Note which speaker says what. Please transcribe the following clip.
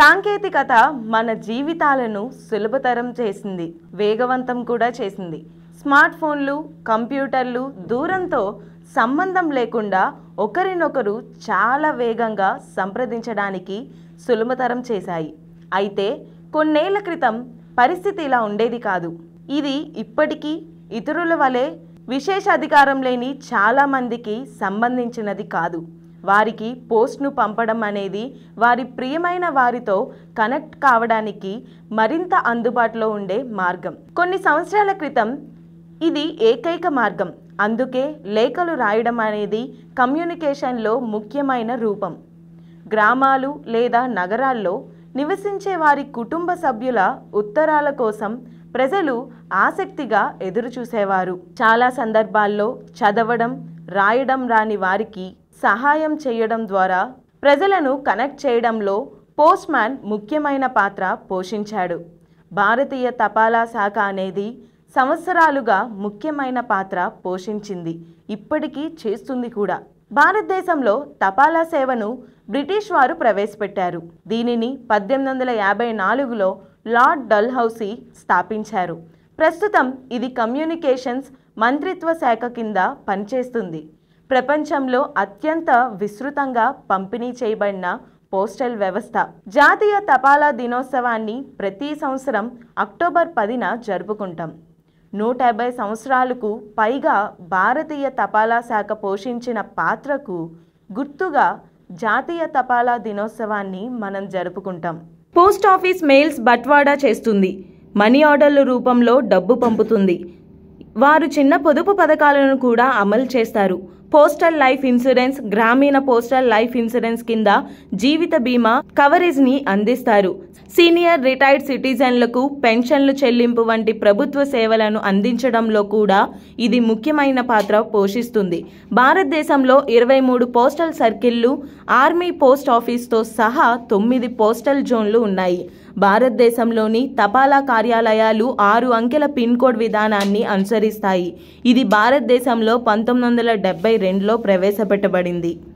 Speaker 1: సాంకేతికత మన జీవితాలను సులభతరం చేసింది వేగవంతం కూడా చేసింది స్మార్ట్ ఫోన్లు కంప్యూటర్లు దూరంతో సంబంధం లేకుండా ఒకరినొకరు చాలా వేగంగా సంప్రదించడానికి సులభతరం చేశాయి అయితే కొన్నేళ్ల క్రితం పరిస్థితి ఇలా ఉండేది కాదు ఇది ఇప్పటికీ ఇతరుల వలె విశేష అధికారం లేని చాలామందికి సంబంధించినది కాదు వారికి పోస్ట్ను పంపడం అనేది వారి ప్రియమైన వారితో కనెక్ట్ కావడానికి మరింత అందుబాటులో ఉండే మార్గం కొన్ని సంవత్సరాల క్రితం ఇది ఏకైక మార్గం అందుకే లేఖలు రాయడం అనేది కమ్యూనికేషన్లో ముఖ్యమైన రూపం గ్రామాలు లేదా నగరాల్లో నివసించే వారి కుటుంబ సభ్యుల ఉత్తరాల కోసం ప్రజలు ఆసక్తిగా ఎదురుచూసేవారు చాలా సందర్భాల్లో చదవడం రాయడం రాని వారికి సహాయం చేయడం ద్వారా ప్రజలను కనెక్ట్ చేయడంలో పోస్ట్ మ్యాన్ ముఖ్యమైన పాత్ర పోషించాడు భారతీయ తపాలా శాఖ అనేది సంవత్సరాలుగా ముఖ్యమైన పాత్ర పోషించింది ఇప్పటికీ చేస్తుంది కూడా భారతదేశంలో తపాలా సేవను బ్రిటిష్ వారు ప్రవేశపెట్టారు దీనిని పద్దెనిమిది వందల యాభై నాలుగులో లార్డ్ డల్హౌసీ స్థాపించారు ప్రస్తుతం ఇది కమ్యూనికేషన్స్ మంత్రిత్వ శాఖ కింద పనిచేస్తుంది ప్రపంచంలో అత్యంత విస్తృతంగా పంపిణీ చేయబడిన పోస్టల్ వ్యవస్థ జాతీయ తపాలా దినోత్సవాన్ని ప్రతి సంవత్సరం అక్టోబర్ పదిన జరుపుకుంటాం నూట యాభై సంవత్సరాలకు పైగా భారతీయ తపాలా శాఖ పోషించిన పాత్రకు గుర్తుగా జాతీయ తపాలా దినోత్సవాన్ని మనం జరుపుకుంటాం పోస్ట్ ఆఫీస్ మెయిల్స్ బట్వాడా చేస్తుంది మనీ ఆర్డర్ల రూపంలో డబ్బు పంపుతుంది వారు చిన్న పొదుపు పథకాలను కూడా అమలు చేస్తారు పోస్టల్ లైఫ్ ఇన్సూరెన్స్ గ్రామీణ పోస్టల్ లైఫ్ ఇన్సూరెన్స్ కింద జీవిత బీమా కవరేజ్ ని అందిస్తారు సీనియర్ రిటైర్డ్ సిటిజన్లకు పెన్షన్లు చెల్లింపు వంటి ప్రభుత్వ సేవలను అందించడంలో కూడా ఇది ముఖ్యమైన పాత్ర పోషిస్తుంది భారతదేశంలో ఇరవై మూడు పోస్టల్ సర్కిళ్లు ఆర్మీ పోస్ట్ ఆఫీస్తో సహా తొమ్మిది పోస్టల్ జోన్లు ఉన్నాయి భారతదేశంలోని తపాలా కార్యాలయాలు ఆరు అంకెల పిన్ కోడ్ విధానాన్ని అనుసరిస్తాయి ఇది భారతదేశంలో పంతొమ్మిది వందల డెబ్బై రెండులో ప్రవేశపెట్టబడింది